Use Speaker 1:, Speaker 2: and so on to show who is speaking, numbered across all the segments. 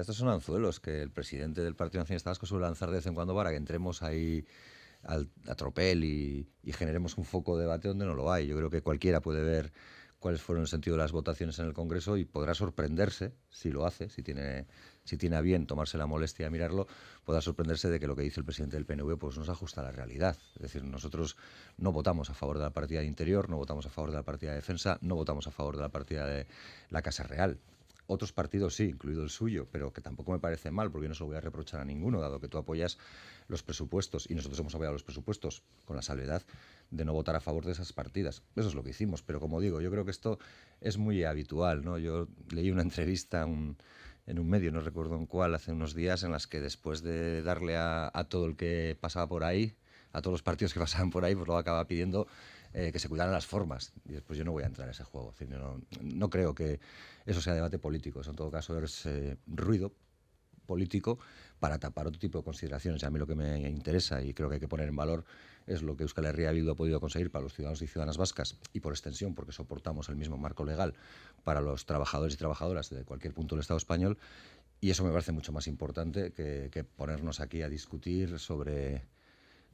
Speaker 1: estos son anzuelos que el presidente del Partido Nacionalista Vasco suele lanzar de vez en cuando para que entremos ahí al tropel y, generemos un foco de debate donde no lo hay. Yo creo que cualquiera puede ver cuáles fueron el sentido de las votaciones en el Congreso y podrá sorprenderse, si lo hace, si tiene, si tiene a bien tomarse la molestia de mirarlo, podrá sorprenderse de que lo que dice el presidente del PNV pues, no se ajusta a la realidad. Es decir, nosotros no votamos a favor de la partida de interior, no votamos a favor de la partida de defensa, no votamos a favor de la partida de la Casa Real. Otros partidos sí, incluido el suyo, pero que tampoco me parece mal, porque yo no se lo voy a reprochar a ninguno, dado que tú apoyas los presupuestos y nosotros hemos apoyado los presupuestos con la salvedad de no votar a favor de esas partidas. Eso es lo que hicimos, pero como digo, yo creo que esto es muy habitual, ¿no? Yo leí una entrevista en un medio, no recuerdo en cuál, hace unos días, en las que después de darle a, a todo el que pasaba por ahí, a todos los partidos que pasaban por ahí, pues lo acaba pidiendo eh, que se cuidaran las formas. Y después yo no voy a entrar en ese juego. no, no, creo que eso sea debate político. Eso en todo caso es eh, ruido político para tapar otro tipo de consideraciones. Y a mí lo que me interesa y creo que hay que poner en valor es lo que Euskal Herria ha podido conseguir para los ciudadanos y ciudadanas vascas y por extensión, porque soportamos el mismo marco legal para los trabajadores y trabajadoras de cualquier punto del Estado español. Y eso me parece mucho más importante que, que ponernos aquí a discutir sobre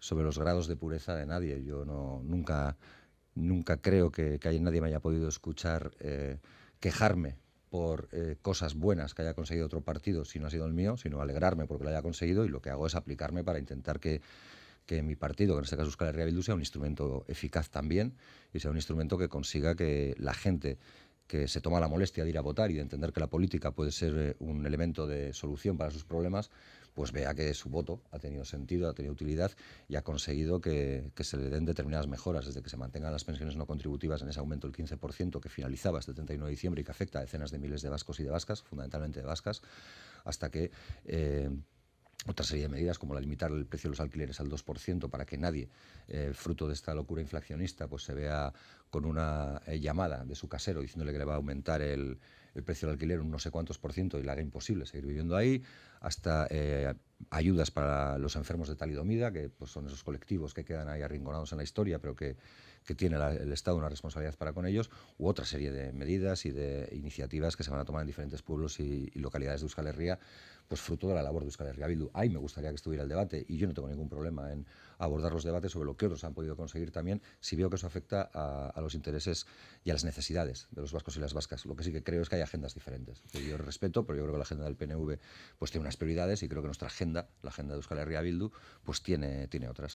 Speaker 1: sobre los grados de pureza de nadie. Yo no, nunca, nunca creo que, que nadie me haya podido escuchar eh, quejarme por eh, cosas buenas que haya conseguido otro partido, si no ha sido el mío, sino alegrarme porque lo haya conseguido y lo que hago es aplicarme para intentar que, que mi partido, que en este caso Euskal Herria Bildu, sea un instrumento eficaz también y sea un instrumento que consiga que la gente que se toma la molestia de ir a votar y de entender que la política puede ser eh, un elemento de solución para sus problemas, pues vea que su voto ha tenido sentido, ha tenido utilidad y ha conseguido que, se le den determinadas mejoras, desde que se mantengan las pensiones no contributivas en ese aumento del 15% que finalizaba este 31 de diciembre y que afecta a decenas de miles de vascos y de vascas, fundamentalmente de vascas, hasta que... Eh, otra serie de medidas como la limitar el precio de los alquileres al 2% para que nadie, eh, fruto de esta locura inflacionista, pues se vea con una eh, llamada de su casero diciéndole que le va a aumentar el, el precio del alquiler un no sé cuántos por ciento y la haga imposible seguir viviendo ahí, hasta eh, ayudas para los enfermos de talidomida, que pues, son esos colectivos que quedan ahí arrinconados en la historia, pero que, que tiene el Estado una responsabilidad para con ellos, u otra serie de medidas y de iniciativas que se van a tomar en diferentes pueblos y, localidades de Euskal Herria, pues fruto de la labor de Euskal Herria Bildu. me gustaría que estuviera el debate y yo no tengo ningún problema en abordar los debates sobre lo que otros han podido conseguir también, si veo que eso afecta a, los intereses y a las necesidades de los vascos y las vascas. Lo que sí que creo es que hay agendas diferentes. Yo respeto, pero yo creo que la agenda del PNV pues tiene unas prioridades y creo que nuestra agenda, la agenda de Euskal Herria Bildu, pues tiene, tiene otras.